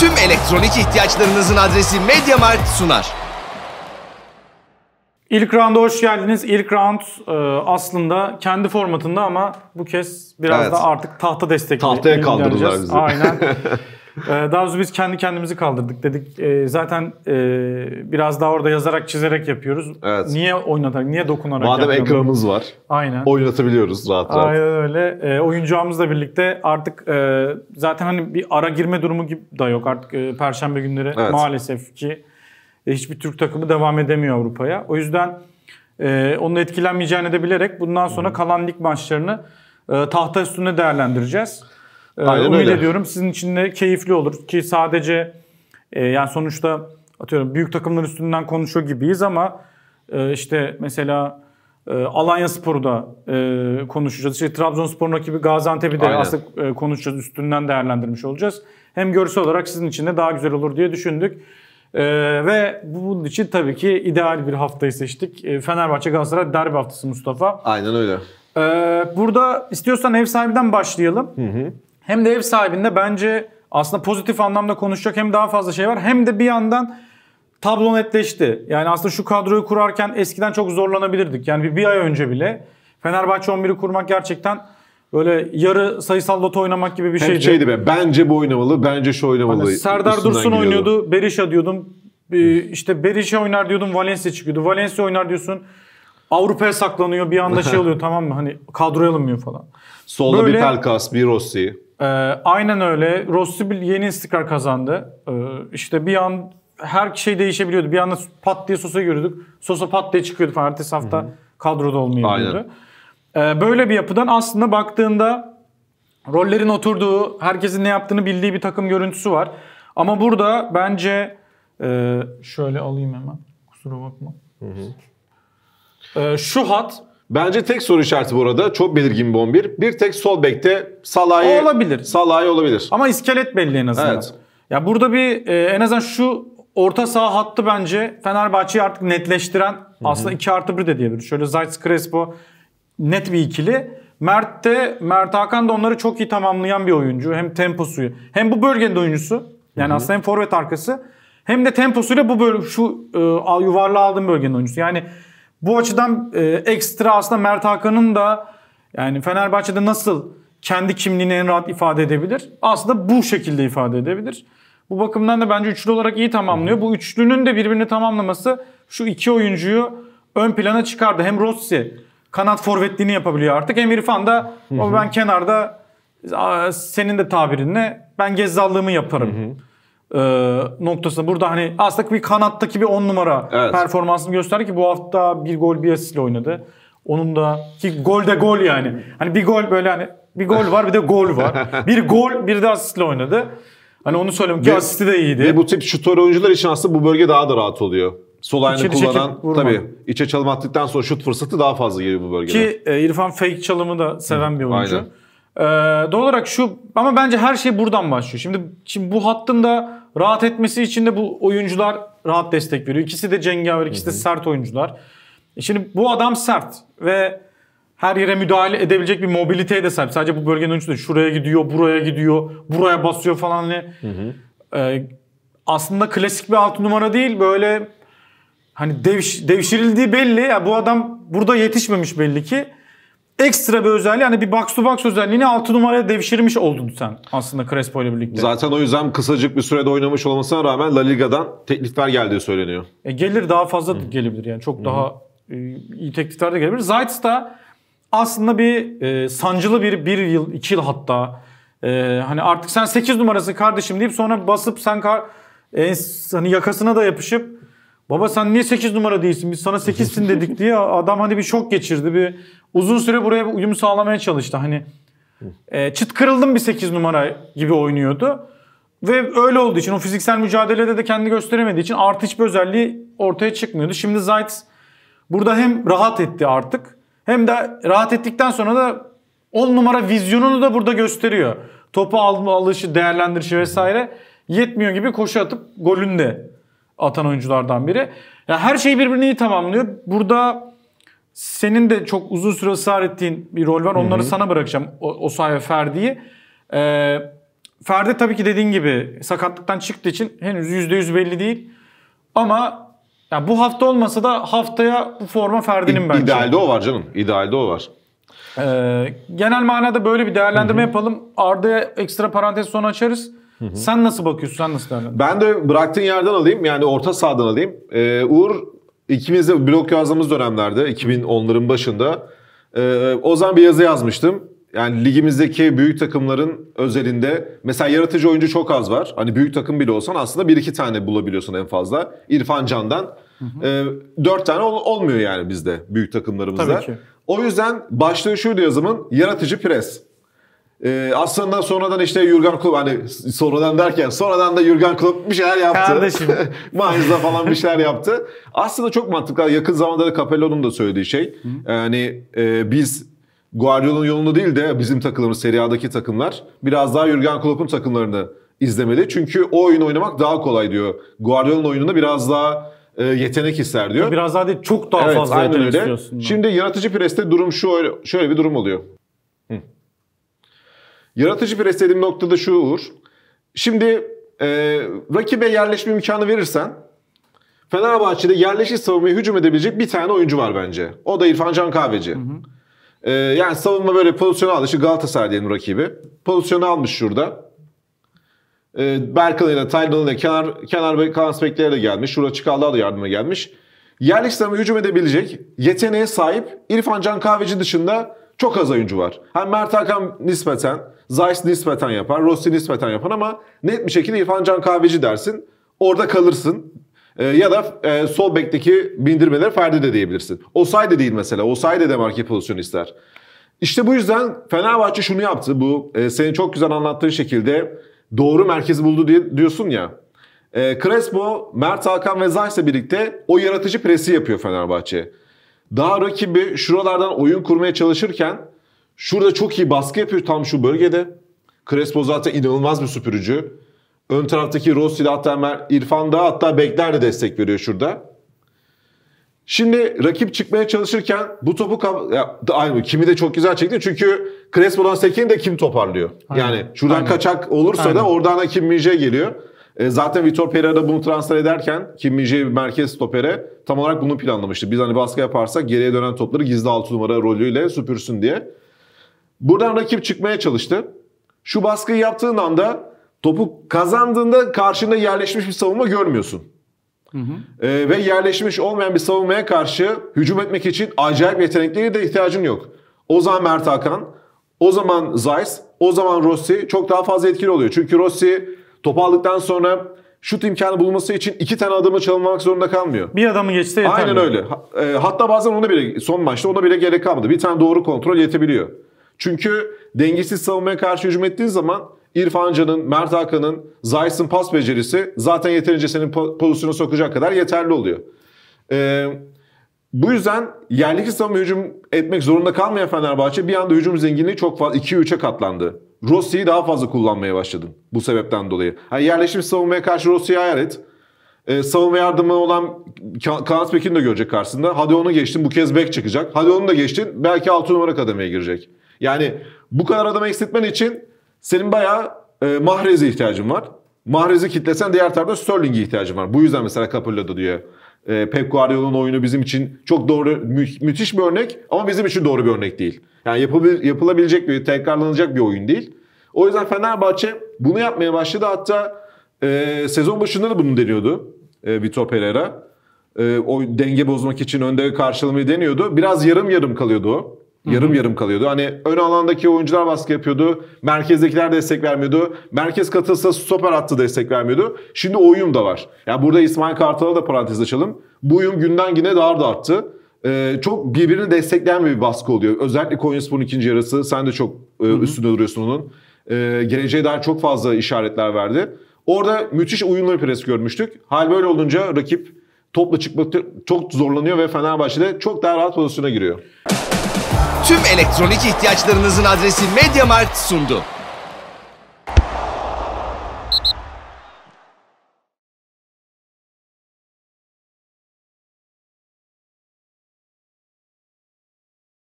tüm elektronik ihtiyaçlarınızın adresi MediaMarkt sunar. İlk rounda hoş geldiniz. İlk round e, aslında kendi formatında ama bu kez biraz evet. da artık tahta destekli. Tahtaya kaldırdılar bizi. Aynen. Ee, daha doğrusu biz kendi kendimizi kaldırdık dedik. Ee, zaten e, biraz daha orada yazarak çizerek yapıyoruz. Evet. Niye oynatarak, niye dokunarak Madem yapıyoruz? ekranımız var. Aynen. Oynatabiliyoruz rahat rahat. Aynen öyle. Ee, oyuncağımızla birlikte artık e, zaten hani bir ara girme durumu da yok artık e, perşembe günleri evet. maalesef ki hiçbir Türk takımı devam edemiyor Avrupa'ya. O yüzden e, onun etkilenmeyeceğini de bilerek bundan sonra kalan lig maçlarını tahta üstünde değerlendireceğiz. Ee, Aynen Umut öyle. ediyorum sizin için de keyifli olur ki sadece e, yani sonuçta atıyorum büyük takımlar üstünden konuşuyor gibiyiz ama e, işte mesela e, Alanya Spor'u da e, konuşacağız. İşte Trabzonspor'un rakibi Gaziantep'i de Aynen. aslında e, konuşacağız. Üstünden değerlendirmiş olacağız. Hem görsel olarak sizin için de daha güzel olur diye düşündük. E, ve bunun için tabii ki ideal bir haftayı seçtik. E, Fenerbahçe Galatasaray derbi haftası Mustafa. Aynen öyle. E, burada istiyorsan ev sahibinden başlayalım. Hı hı hem de ev sahibinde bence aslında pozitif anlamda konuşacak hem daha fazla şey var hem de bir yandan tablo netleşti. Yani aslında şu kadroyu kurarken eskiden çok zorlanabilirdik. Yani bir, bir ay önce bile Fenerbahçe 11'i kurmak gerçekten böyle yarı sayısal loto oynamak gibi bir Hem şeydi. şeydi be, bence bu oynamalı, bence şu oynamalı. Hani Serdar Dursun gidiyordu. oynuyordu, Berisha diyordum. Ee, işte Berisha oynar diyordum, Valencia çıkıyordu. Valencia oynar diyorsun. Avrupa'ya saklanıyor bir anda şey oluyor tamam mı? Hani kadroya alınmıyor falan. Solda Böyle, bir Pelkas, bir Rossi. Ee, aynen öyle. Rossi bir yeni istikrar kazandı. Ee, işte bir an her şey değişebiliyordu. Bir anda pat diye Sosa görüyorduk. Sosa pat diye çıkıyordu falan. Ertesi hafta Hı-hı. kadroda olmayabiliyordu. Aynen. Ee, böyle bir yapıdan aslında baktığında rollerin oturduğu, herkesin ne yaptığını bildiği bir takım görüntüsü var. Ama burada bence e, şöyle alayım hemen. Kusura bakma. Hı hı. E, ee, şu hat Bence tek soru işareti burada çok belirgin bir 11. Bir tek sol bekte Salah'ı olabilir. Salah'ı olabilir. Ama iskelet belli en azından. Evet. Ya burada bir e, en azından şu orta saha hattı bence Fenerbahçe'yi artık netleştiren Hı-hı. aslında 2 artı 1 de diyebiliriz. Şöyle Zayt Crespo net bir ikili. Mert de Mert Hakan da onları çok iyi tamamlayan bir oyuncu. Hem temposu, hem bu bölgenin oyuncusu. Yani Hı-hı. aslında hem forvet arkası hem de temposuyla bu bölüm şu e, yuvarlığa aldığım bölgenin oyuncusu. Yani bu açıdan e, ekstra aslında Mert Hakan'ın da yani Fenerbahçe'de nasıl kendi kimliğini en rahat ifade edebilir? Aslında bu şekilde ifade edebilir. Bu bakımdan da bence üçlü olarak iyi tamamlıyor. Bu üçlünün de birbirini tamamlaması şu iki oyuncuyu ön plana çıkardı. Hem Rossi kanat forvetliğini yapabiliyor artık. Hem İrfan da o ben kenarda senin de tabirinle ben gezzallığımı yaparım e, noktasında. Burada hani aslında bir kanattaki bir 10 numara evet. performansını gösterdi ki bu hafta bir gol bir asistle oynadı. Onun da ki gol de gol yani. Hani bir gol böyle hani bir gol var bir de gol var. bir gol bir de asistle oynadı. Hani onu söyleyeyim ki ve, asisti de iyiydi. Ve bu tip şutör oyuncular için aslında bu bölge daha da rahat oluyor. Sol ayağını kullanan çekip, tabii içe çalım attıktan sonra şut fırsatı daha fazla geliyor bu bölgede. Ki e, İrfan fake çalımı da seven Hı, bir oyuncu. Aynen. Ee, doğal olarak şu ama bence her şey buradan başlıyor. Şimdi şimdi bu hattında Rahat etmesi için de bu oyuncular rahat destek veriyor. İkisi de cengaver, ikisi de sert oyuncular. E şimdi bu adam sert ve her yere müdahale edebilecek bir mobiliteye de sahip. Sadece bu bölgenin oyuncusu değil. Şuraya gidiyor, buraya gidiyor, buraya basıyor falan ne. Hı hı. Ee, aslında klasik bir altı numara değil. Böyle hani devş, devşirildiği belli. yani bu adam burada yetişmemiş belli ki ekstra bir özelliği hani bir box to box özelliğini 6 numaraya devşirmiş oldun sen aslında Crespo ile birlikte. Zaten o yüzden kısacık bir sürede oynamış olmasına rağmen La Liga'dan teklifler geldiği söyleniyor. E gelir daha fazla Hı. gelebilir yani çok Hı. daha e, iyi teklifler de gelebilir. Zayt da aslında bir e, sancılı bir bir yıl iki yıl hatta e, hani artık sen 8 numarasın kardeşim deyip sonra basıp sen kar, e, hani yakasına da yapışıp Baba sen niye 8 numara değilsin? Biz sana 8'sin dedik diye adam hani bir şok geçirdi. Bir uzun süre buraya uyum sağlamaya çalıştı. Hani e, çıt kırıldım bir 8 numara gibi oynuyordu. Ve öyle olduğu için o fiziksel mücadelede de kendi gösteremediği için artı hiçbir özelliği ortaya çıkmıyordu. Şimdi Zayt burada hem rahat etti artık hem de rahat ettikten sonra da 10 numara vizyonunu da burada gösteriyor. Topu alma alışı, değerlendirişi vesaire yetmiyor gibi koşu atıp golünde atan oyunculardan biri. Ya yani her şey birbirini tamamlıyor. Burada senin de çok uzun süre ısrar ettiğin bir rol var. Onları Hı-hı. sana bırakacağım. O, Osay ve Ferdi'yi. Ee, Ferdi tabii ki dediğin gibi sakatlıktan çıktığı için henüz %100 belli değil. Ama yani bu hafta olmasa da haftaya bu forma Ferdi'nin bence. İdealde o var canım. İdealde o var. Ee, genel manada böyle bir değerlendirme Hı-hı. yapalım. Arda'ya ekstra parantez sonra açarız. Hı hı. Sen nasıl bakıyorsun? Sen nasıl değerlendiriyorsun? Ben de bıraktığın yerden alayım. Yani orta sahadan alayım. Ee, Uğur ikimiz de blog yazdığımız dönemlerde 2010'ların başında e, o zaman bir yazı yazmıştım. Yani ligimizdeki büyük takımların özelinde mesela yaratıcı oyuncu çok az var. Hani büyük takım bile olsan aslında bir iki tane bulabiliyorsun en fazla. İrfan Can'dan Hı hı. E, dört tane ol, olmuyor yani bizde büyük takımlarımızda. Tabii ki. O yüzden başlığı şuydu yazımın yaratıcı pres. Ee, aslında sonradan işte Jurgen Klopp hani sonradan derken sonradan da Jurgen Klopp bir şeyler yaptı. Kardeşim. Mainz'da falan bir şeyler yaptı. Aslında çok mantıklı. Yakın zamanda da Capello'nun da söylediği şey. Yani e, biz Guardiola'nın yolunu değil de bizim takımlarımız Serie A'daki takımlar biraz daha Jurgen Klopp'un takımlarını izlemeli. Çünkü o oyun oynamak daha kolay diyor. Guardiola'nın oyununda biraz daha e, yetenek ister diyor. Biraz daha değil çok daha evet, fazla yetenek öyle. istiyorsun. Şimdi yaratıcı preste durum şu şöyle bir durum oluyor. Yaratıcı pres dediğim noktada şu Uğur. Şimdi e, rakibe yerleşme imkanı verirsen Fenerbahçe'de yerleşik savunmaya hücum edebilecek bir tane oyuncu var bence. O da İrfan Can Kahveci. Hı hı. E, yani savunma böyle pozisyonu aldı. Şimdi Galatasaray diyelim rakibi. Pozisyonu almış şurada. E, Berkeley ile Taylan ile kenar, kenar kanat bekleri de gelmiş. Şurada Çıkal'da da yardıma gelmiş. Yerleşik savunma hücum edebilecek yeteneğe sahip İrfan Can Kahveci dışında çok az oyuncu var. Hem Mert Hakan nispeten, Zayt nispeten yapar, Rossi nispeten yapar ama net bir şekilde İrfan Can Kahveci dersin. Orada kalırsın. E, ya da e, sol bekteki bindirmeleri Ferdi de diyebilirsin. Osay da değil mesela. Osayda de marke pozisyon ister. İşte bu yüzden Fenerbahçe şunu yaptı. Bu e, senin çok güzel anlattığın şekilde doğru merkezi buldu diye diyorsun ya. E, Crespo, Mert Hakan ve Zayt'le birlikte o yaratıcı presi yapıyor Fenerbahçe. Daha rakibi şuralardan oyun kurmaya çalışırken şurada çok iyi baskı yapıyor tam şu bölgede. Crespo zaten inanılmaz bir süpürücü. Ön taraftaki Rossi ile hatta İrfan da hatta Bekler de destek veriyor şurada. Şimdi rakip çıkmaya çalışırken bu topu kap- ya, aynı kimi de çok güzel çekti. Çünkü Crespo'dan Sekin de kim toparlıyor? Aynen. Yani şuradan Aynen. kaçak olursa Aynen. da oradan da kim Minje geliyor. E, zaten Vitor Pereira bunu transfer ederken Kim merkez stopere tam olarak bunu planlamıştı. Biz hani baskı yaparsak geriye dönen topları gizli 6 numara rolüyle süpürsün diye. Buradan rakip çıkmaya çalıştı. Şu baskıyı yaptığın anda topu kazandığında karşında yerleşmiş bir savunma görmüyorsun. Hı hı. E, ve yerleşmiş olmayan bir savunmaya karşı hücum etmek için acayip yeteneklere de ihtiyacın yok. O zaman Mert Hakan, o zaman Zayt, o zaman Rossi çok daha fazla etkili oluyor. Çünkü Rossi Topu aldıktan sonra şut imkanı bulması için iki tane adımla çalınmak zorunda kalmıyor. Bir adamı geçse yeter. Aynen öyle. E, hatta bazen ona bile son maçta ona bile gerek kalmadı. Bir tane doğru kontrol yetebiliyor. Çünkü dengesiz savunmaya karşı hücum ettiğin zaman İrfan Can'ın, Mert Hakan'ın, Zayson pas becerisi zaten yeterince senin pozisyona sokacak kadar yeterli oluyor. Ee, bu yüzden yerli savunma hücum etmek zorunda kalmayan Fenerbahçe bir anda hücum zenginliği çok fazla 2-3'e katlandı Rossi'yi daha fazla kullanmaya başladın bu sebepten dolayı. Yani yerleşim savunmaya karşı Rossi'yi ayar et. Ee, savunma yardımı olan Kanat Bek'ini de görecek karşısında. Hadi onu geçtin bu kez Bek çıkacak. Hadi onu da geçtin belki 6 numara kademeye girecek. Yani bu kadar adam eksiltmen için senin bayağı e, mahreze ihtiyacın var. Mahrez'i kitlesen diğer tarafta Sterling'e ihtiyacın var. Bu yüzden mesela Capella'da diyor. E, Pep Guardiola'nın oyunu bizim için çok doğru, mü- müthiş bir örnek ama bizim için doğru bir örnek değil. Yani yapabil- yapılabilecek bir, tekrarlanacak bir oyun değil. O yüzden Fenerbahçe bunu yapmaya başladı. Hatta e, sezon başında da bunu deniyordu e, Vitor Pereira. E, o denge bozmak için önde karşılamayı deniyordu. Biraz yarım yarım kalıyordu o. Yarım yarım kalıyordu. Hani ön alandaki oyuncular baskı yapıyordu. Merkezdekiler destek vermiyordu. Merkez katılsa stoper hattı destek vermiyordu. Şimdi oyun da var. Yani burada İsmail Kartal'a da parantez açalım. Bu uyum günden güne daha da arttı. Ee, çok birbirini destekleyen bir baskı oluyor. Özellikle Konyaspor'un ikinci yarısı. Sen de çok e, üstünde duruyorsun onun. Ee, geleceğe dair çok fazla işaretler verdi. Orada müthiş uyumlu bir pres görmüştük. Hal böyle olunca rakip topla çıkmak çok zorlanıyor ve Fenerbahçe'de çok daha rahat pozisyona giriyor. Tüm elektronik ihtiyaçlarınızın adresi MediaMarkt sundu.